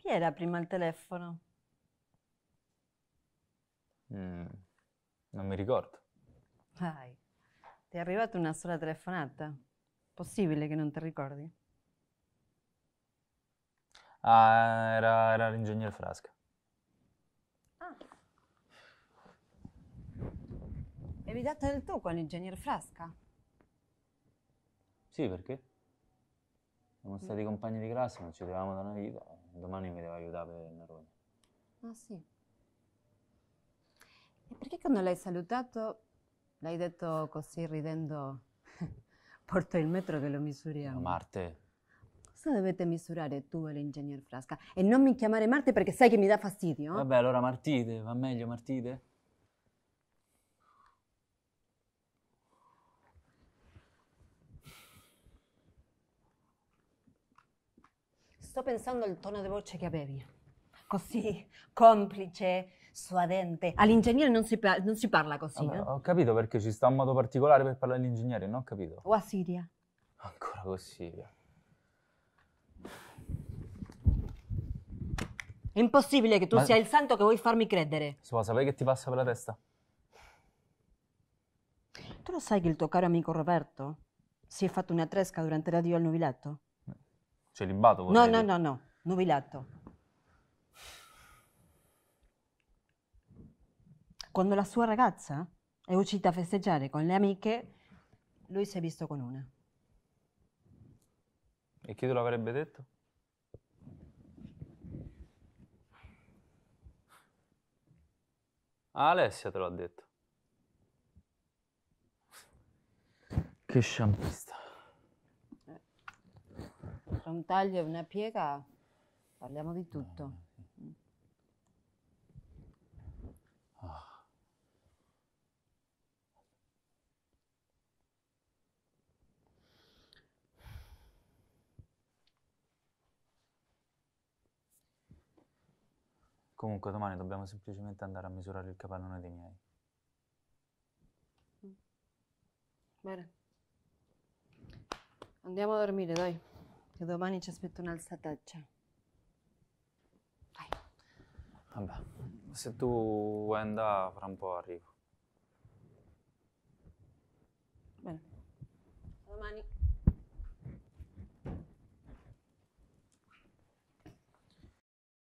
Chi era prima al telefono? Mm, non mi ricordo. Dai, ti è arrivata una sola telefonata? Possibile che non ti ricordi? Ah, era, era l'ingegnere Frasca. Ah. E vi date del tu con l'ingegner Frasca? Sì, perché? Siamo mm. stati compagni di classe, non ci vedevamo da una vita. Domani mi deve aiutare per Narogna. Ah sì. E perché quando l'hai salutato l'hai detto così ridendo porto il metro che lo misuriamo? Marte. Cosa dovete misurare tu e l'ingegner Frasca? E non mi chiamare Marte perché sai che mi dà fastidio. Vabbè, allora Martite, va meglio Martite? Sto pensando al tono di voce che avevi. Così, complice, suadente. All'ingegnere non si, non si parla così, Vabbè, no? Eh? Ho capito perché ci sta un modo particolare per parlare all'ingegnere, non ho capito. O a Siria. Ancora così. È impossibile che tu Ma- sia il santo che vuoi farmi credere. Sua, sai che ti passa per la testa? Tu lo sai che il tuo caro amico Roberto si è fatto una tresca durante la radio al nubiletto? Celibato? No, no, no, no, nubilato. Quando la sua ragazza è uscita a festeggiare con le amiche, lui si è visto con una. E chi te lo avrebbe detto? Ah, Alessia te l'ha detto. Che sciampista un taglio e una piega parliamo di tutto. Ah, ah. Comunque domani dobbiamo semplicemente andare a misurare il capannone dei miei. Bene. Andiamo a dormire, dai. Che domani ci aspetta un'alzataccia. Vai. Vabbè, se tu vuoi andare, fra un po' arrivo. Bene. A domani.